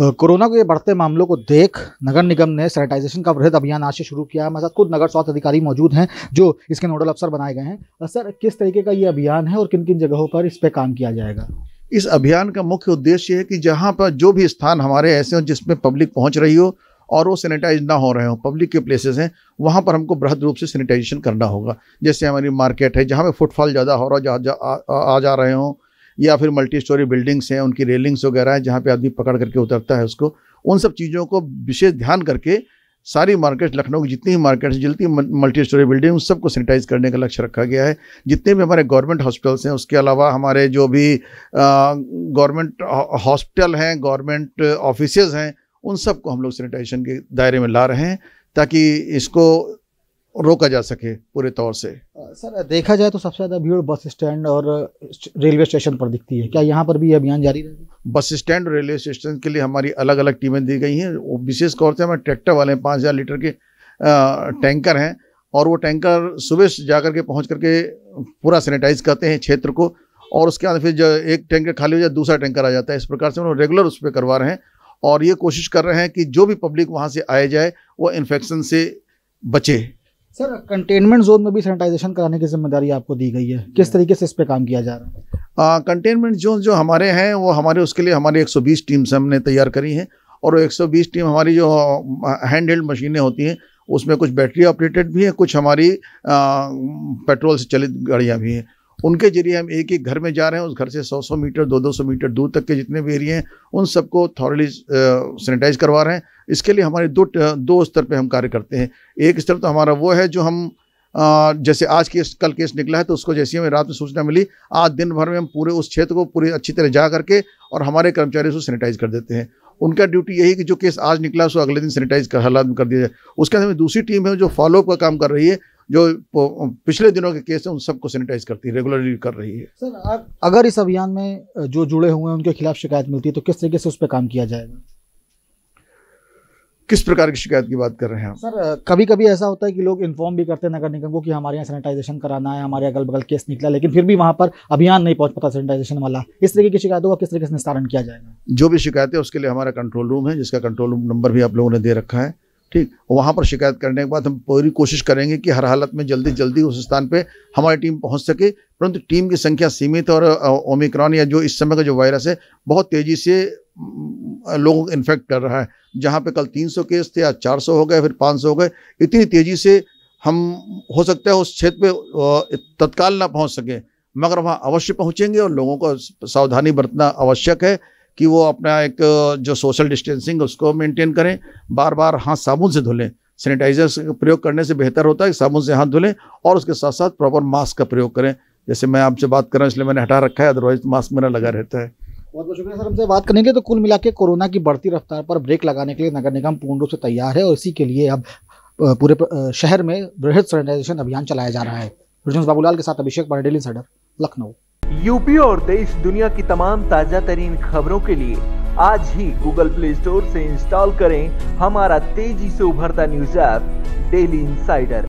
corona के बढ़ते मामलों को देख नगर निगम ने सैनिटाइजेशन का वृहद अभियान आज से शुरू किया है हमारे खुद नगर स्वास्थ्य अधिकारी मौजूद हैं जो इसके नोडल अफसर बनाए गए हैं सर किस तरीके का ये अभियान है और किन किन जगहों पर इस पर काम किया जाएगा इस अभियान का मुख्य उद्देश्य है कि जहाँ पर जो भी स्थान हमारे ऐसे हों जिसमें पब्लिक पहुँच रही हो और वो सैनिटाइज ना हो रहे हो पब्लिक के प्लेसेस हैं वहाँ पर हमको बृहद रूप से सैनिटाइजेशन करना होगा जैसे हमारी मार्केट है जहाँ पे फुटफॉल ज़्यादा हो रहा है जहाँ जा, आ, आ जा रहे हों या फिर मल्टी स्टोरी बिल्डिंग्स हैं उनकी रेलिंग्स वगैरह हैं जहाँ पे आदमी पकड़ करके उतरता है उसको उन सब चीज़ों को विशेष ध्यान करके सारी मार्केट्स लखनऊ की जितनी मार्केट्स जितनी मल्टी स्टोरी बिल्डिंग उन सबको सैनिटाइज करने का लक्ष्य रखा गया है जितने भी हमारे गवर्नमेंट हॉस्पिटल्स हैं उसके अलावा हमारे जो भी गवर्नमेंट हॉस्पिटल हैं गवर्नमेंट ऑफिसेज हैं उन सबको हम लोग सैनिटाइजेशन के दायरे में ला रहे हैं ताकि इसको रोका जा सके पूरे तौर से सर देखा जाए तो सबसे ज़्यादा भीड़ बस स्टैंड और रेलवे स्टेशन पर दिखती है क्या यहाँ पर भी अभियान जारी रहेगा बस स्टैंड और रेलवे स्टेशन के लिए हमारी अलग अलग टीमें दी गई हैं विशेष तौर से हमारे ट्रैक्टर वाले हैं पाँच हज़ार लीटर के टैंकर हैं और वो टैंकर सुबह जा करके पहुँच करके पूरा सैनिटाइज करते हैं क्षेत्र को और उसके बाद फिर जो एक टैंकर खाली हो जाए दूसरा टैंकर आ जाता है इस प्रकार से हम रेगुलर उस पर करवा रहे हैं और ये कोशिश कर रहे हैं कि जो भी पब्लिक वहाँ से आए जाए वो इन्फेक्शन से बचे सर कंटेनमेंट जोन में भी सैनिटाइजेशन कराने की जिम्मेदारी आपको दी गई है किस तरीके से इस पर काम किया जा रहा है कंटेनमेंट जोन जो हमारे हैं वो हमारे उसके लिए हमारी 120 टीम्स हमने तैयार करी हैं और वो 120 टीम हमारी जो हैंड हेल्ड मशीनें होती हैं उसमें कुछ बैटरी ऑपरेटेड भी हैं कुछ हमारी आ, पेट्रोल से चलित गाड़ियाँ भी हैं उनके जरिए हम एक एक घर में जा रहे हैं उस घर से 100 100 मीटर 200 200 मीटर दूर तक के जितने भी एरिए हैं उन सबको थॉरली सैनिटाइज करवा रहे हैं इसके लिए हमारे दो दो स्तर पर हम कार्य करते हैं एक स्तर तो हमारा वो है जो हम आ, जैसे आज केस कल केस निकला है तो उसको जैसे हमें रात में सूचना मिली आज दिन भर में हम पूरे उस क्षेत्र को पूरी अच्छी तरह जा करके और हमारे कर्मचारी उसको सैनिटाइज कर देते हैं उनका ड्यूटी यही कि जो केस आज निकला उसको अगले दिन सैनिटाइज कर हालात में कर दिया जाए उसके अंदर दूसरी टीम है जो फॉलोअप का काम कर रही है जो पिछले दिनों के केस हैं उन सबको सैनिटाइज करती है रेगुलरली कर रही है सर अगर इस अभियान में जो जुड़े हुए हैं उनके खिलाफ शिकायत मिलती है तो किस तरीके से उस पर काम किया जाएगा किस प्रकार की शिकायत की बात कर रहे हैं सर कभी कभी ऐसा होता है कि लोग इन्फॉर्म भी करते हैं नगर निगम को कि हमारे यहाँ सैनिटाइजेशन कराना है हमारे अगल बगल केस निकला लेकिन फिर भी वहाँ पर अभियान नहीं पहुँच पाता सैनिटाइजेशन वाला इस तरीके की शिकायतों का किस तरीके से निस्तारण किया जाएगा जो भी शिकायत है उसके लिए हमारा कंट्रोल रूम है जिसका कंट्रोल रूम नंबर भी आप लोगों ने दे रखा है ठीक वहाँ पर शिकायत करने के बाद हम पूरी कोशिश करेंगे कि हर हालत में जल्दी जल्दी उस स्थान पे हमारी टीम पहुँच सके परंतु टीम की संख्या सीमित और ओमिक्रॉन या जो इस समय का जो वायरस है बहुत तेज़ी से लोगों को इन्फेक्ट कर रहा है जहाँ पे कल 300 केस थे आज 400 हो गए फिर 500 हो गए इतनी तेज़ी से हम हो सकता है उस क्षेत्र पर तत्काल ना पहुँच सकें मगर वहाँ अवश्य पहुँचेंगे और लोगों को सावधानी बरतना आवश्यक है कि वो अपना एक जो सोशल डिस्टेंसिंग उसको मेंटेन करें बार बार हाथ साबुन से धुलें सैनिटाइजर प्रयोग करने से बेहतर होता है कि साबुन से हाथ धुलें और उसके साथ साथ प्रॉपर मास्क का प्रयोग करें जैसे मैं आपसे बात कर रहा हूँ इसलिए मैंने हटा रखा है अदरवाइज मास्क मेरा लगा रहता है बहुत बहुत शुक्रिया सर हमसे बात करने के लिए तो कुल मिला के कोरोना की बढ़ती रफ्तार पर ब्रेक लगाने के लिए नगर निगम पूर्ण रूप से तैयार है और इसी के लिए अब पूरे शहर में बृहद सैनिटाइजेशन अभियान चलाया जा रहा है बाबूलाल के साथ अभिषेक बरडेली सडर लखनऊ यूपी और देश दुनिया की तमाम ताजा तरीन खबरों के लिए आज ही गूगल प्ले स्टोर से इंस्टॉल करें हमारा तेजी से उभरता न्यूज ऐप डेली इंसाइडर